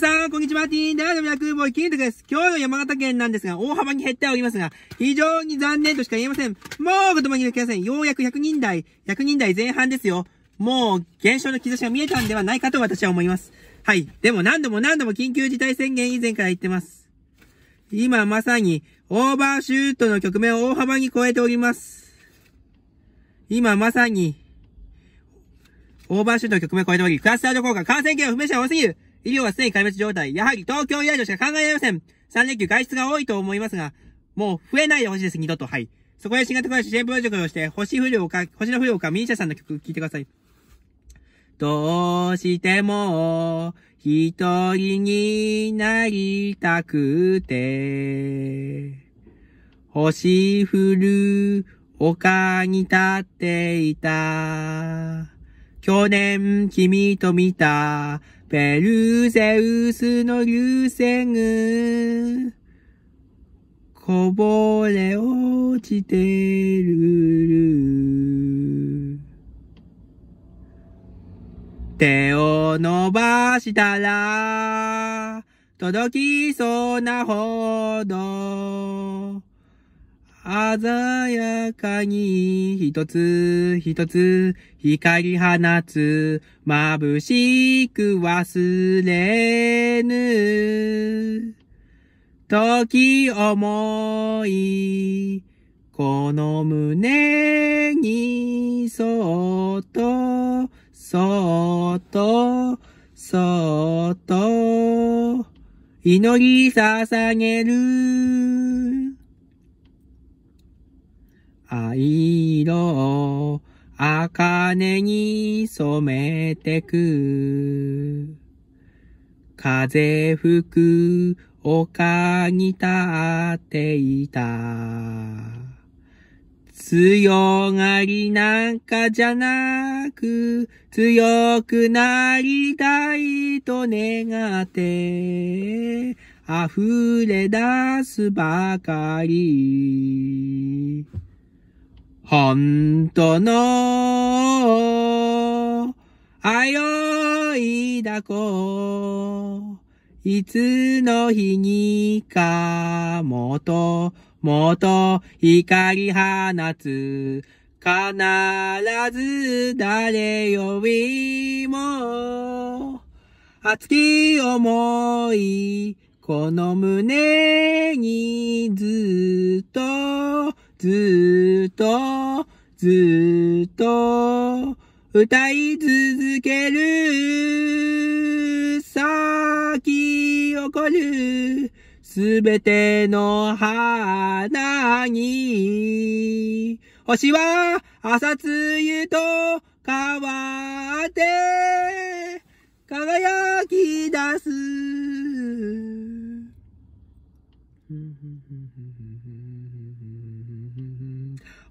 さん、こんにちは、ティーンダーのミラクーボーイ、キントです。今日の山形県なんですが、大幅に減っておりますが、非常に残念としか言えません。もうごともにきません。ようやく100人台、100人台前半ですよ。もう、減少の兆しが見えたんではないかと私は思います。はい。でも何度も何度も緊急事態宣言以前から言ってます。今まさに、オーバーシュートの局面を大幅に超えております。今まさに、オーバーシュートの局面を超えており、クラスターの効果、感染源を不明者が多すぎる医療はすでに壊滅状態。やはり東京以外としか考えられません。3連休外出が多いと思いますが、もう増えないでほしいです、二度と。はい。そこで新型コロナ支援プロジェクトをして、星不良か、星の不良か、ミニシャさんの曲聴いてください。どうしても、一人になりたくて、星降る丘に立っていた。去年君と見たペルセウスの流星群。こぼれ落ちてる。手を伸ばしたら、届きそうなほど。鮮やかに一つ一つ光り放つ眩しく忘れぬ時思いこの胸にそっとそっとそっと祈り捧げる藍色を茜に染めてく。風吹く丘に立っていた。強がりなんかじゃなく、強くなりたいと願って、溢れ出すばかり。本当の、あよいだこ。いつの日にか、もと、もと、光放つ。必ず誰よりも、熱き思い、この胸にずっとずっと、ずっと、歌い続ける。咲き誇る。すべての花に、星は朝露と変わって、輝き出す。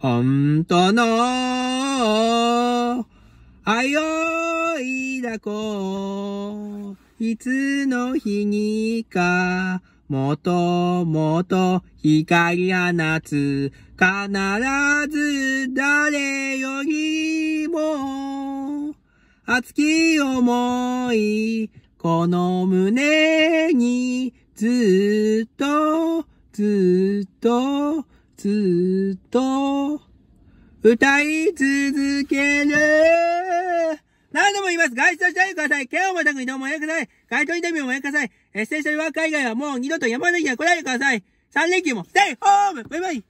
本当の泳いだう。いつの日にか、もともと光放つ、必ず誰よりも、熱き思い、この胸に、ずっと、ずっと、ずっと、歌い続ける。何度も言います。外出してください。剣をまたぐ移動もやください。街頭インタビューもやください。エッセンシャルワーク以外はもう二度と山の日には来ないでください。3連休も、ステイホームバイバイ